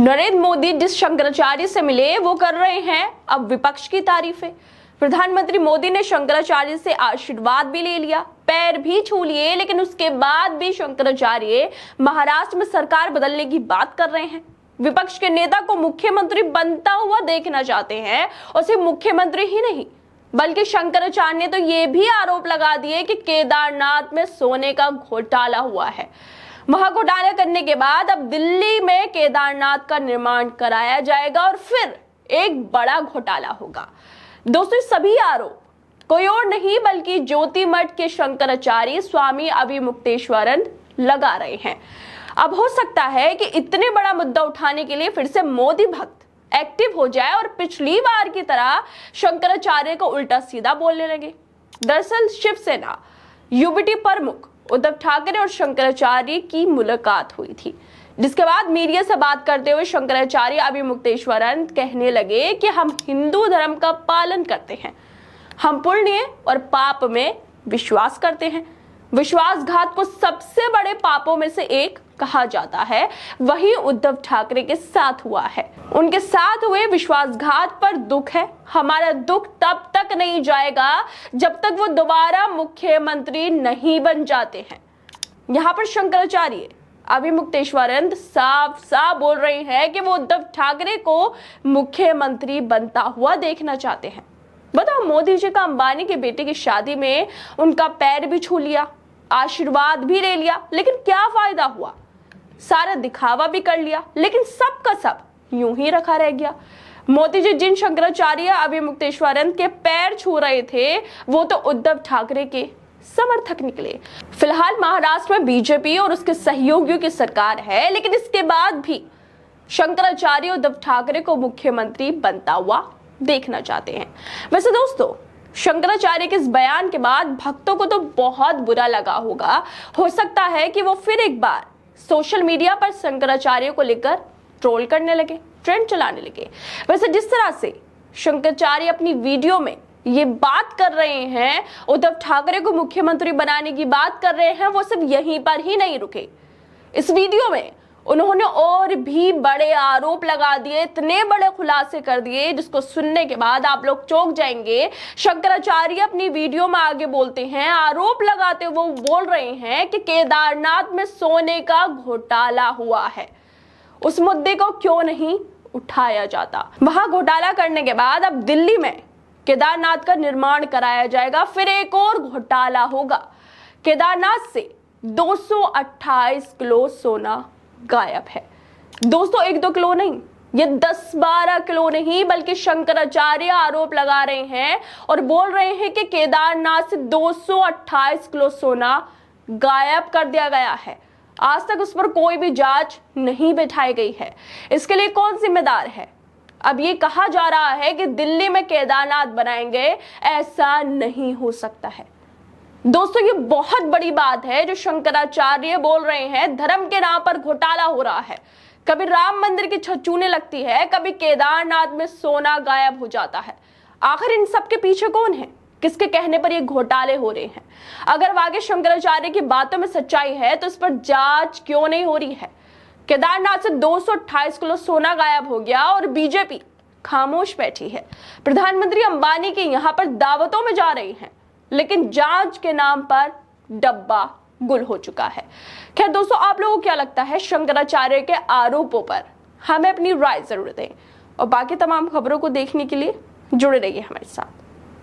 नरेंद्र मोदी जिस शंकराचार्य से मिले वो कर रहे हैं अब विपक्ष की तारीफें प्रधानमंत्री मोदी ने शंकराचार्य से आशीर्वाद भी ले लिया पैर भी छू लिए लेकिन उसके बाद भी शंकराचार्य महाराष्ट्र में सरकार बदलने की बात कर रहे हैं विपक्ष के नेता को मुख्यमंत्री बनता हुआ देखना चाहते हैं और सिर्फ मुख्यमंत्री ही नहीं बल्कि शंकराचार्य ने तो ये भी आरोप लगा दिए कि केदारनाथ में सोने का घोटाला हुआ है महाघोटाला करने के बाद अब दिल्ली में केदारनाथ का निर्माण कराया जाएगा और फिर एक बड़ा घोटाला होगा दोस्तों सभी आरोप कोई और नहीं बल्कि ज्योति मठ के शंकराचार्य स्वामी मुक्तेश्वरन लगा रहे हैं अब हो सकता है कि इतने बड़ा मुद्दा उठाने के लिए फिर से मोदी भक्त एक्टिव हो जाए और पिछली बार की तरह शंकराचार्य को उल्टा सीधा बोलने लगे दरअसल शिवसेना यूबीटी प्रमुख उद्धव ठाकरे और शंकराचार्य की मुलाकात हुई थी जिसके बाद मीडिया से बात करते हुए शंकराचार्य अभी मुक्तेश्वरन कहने लगे कि हम हिंदू धर्म का पालन करते हैं हम पुण्य और पाप में विश्वास करते हैं विश्वासघात को सबसे बड़े पापों में से एक कहा जाता है वही उद्धव ठाकरे के साथ हुआ है उनके साथ हुए विश्वासघात पर दुख है हमारा दुख तब तक नहीं जाएगा जब तक वो दोबारा मुख्यमंत्री नहीं बन जाते हैं यहां पर शंकराचार्य अभी मुक्तेश्वरंत साफ साफ बोल रहे हैं कि वो उद्धव ठाकरे को मुख्यमंत्री बनता हुआ देखना चाहते हैं बताओ मोदी जी का अंबानी के बेटे की शादी में उनका पैर भी छू लिया आशीर्वाद भी ले लिया लेकिन क्या फायदा हुआ सारा दिखावा भी कर लिया लेकिन सब का सब यूं ही रखा रह गया मोदी जी जिन शंकराचार्य अभी मुक्तेश्वर के पैर छू रहे थे वो तो उद्धव ठाकरे के समर्थक निकले फिलहाल महाराष्ट्र में बीजेपी और उसके सहयोगियों की सरकार है लेकिन इसके बाद भी शंकराचार्य उद्धव ठाकरे को मुख्यमंत्री बनता हुआ देखना चाहते हैं वैसे दोस्तों शंकराचार्य के इस बयान के बाद भक्तों को तो बहुत बुरा लगा होगा हो सकता है कि वो फिर एक बार सोशल मीडिया पर शंकराचार्य को लेकर ट्रोल करने लगे ट्रेंड चलाने लगे वैसे जिस तरह से शंकराचार्य अपनी वीडियो में ये बात कर रहे हैं उद्धव ठाकरे को मुख्यमंत्री बनाने की बात कर रहे हैं वो सिर्फ यहीं पर ही नहीं रुके इस वीडियो में उन्होंने और भी बड़े आरोप लगा दिए इतने बड़े खुलासे कर दिए जिसको सुनने के बाद आप लोग चौंक जाएंगे शंकराचार्य अपनी वीडियो में आगे बोलते हैं आरोप लगाते वो बोल रहे हैं कि केदारनाथ में सोने का घोटाला हुआ है उस मुद्दे को क्यों नहीं उठाया जाता वहां घोटाला करने के बाद अब दिल्ली में केदारनाथ का निर्माण कराया जाएगा फिर एक और घोटाला होगा केदारनाथ से 228 किलो सोना गायब है दोस्तों एक दो किलो नहीं ये दस बारह किलो नहीं बल्कि शंकराचार्य आरोप लगा रहे हैं और बोल रहे हैं कि केदारनाथ से 228 किलो सोना गायब कर दिया गया है आज तक उस पर कोई भी जांच नहीं बिठाई गई है इसके लिए कौन जिम्मेदार है अब ये कहा जा रहा है कि दिल्ली में केदारनाथ बनाएंगे ऐसा नहीं हो सकता है दोस्तों ये बहुत बड़ी बात है जो शंकराचार्य बोल रहे हैं धर्म के नाम पर घोटाला हो रहा है कभी राम मंदिर की छचूने लगती है कभी केदारनाथ में सोना गायब हो जाता है आखिर इन सब के पीछे कौन है किसके कहने पर ये घोटाले हो रहे हैं अगर वागे शंकराचार्य की बातों में सच्चाई है तो इस पर जांच क्यों नहीं हो रही है केदारनाथ से दो किलो सोना गायब हो गया और बीजेपी खामोश बैठी है प्रधानमंत्री अंबानी के यहाँ पर दावतों में जा रही हैं लेकिन जांच के नाम पर डब्बा गुल हो चुका है खैर दोस्तों आप लोगों को क्या लगता है शंकराचार्य के आरोपों पर हमें अपनी राय जरूर दें और बाकी तमाम खबरों को देखने के लिए जुड़े रहिए हमारे साथ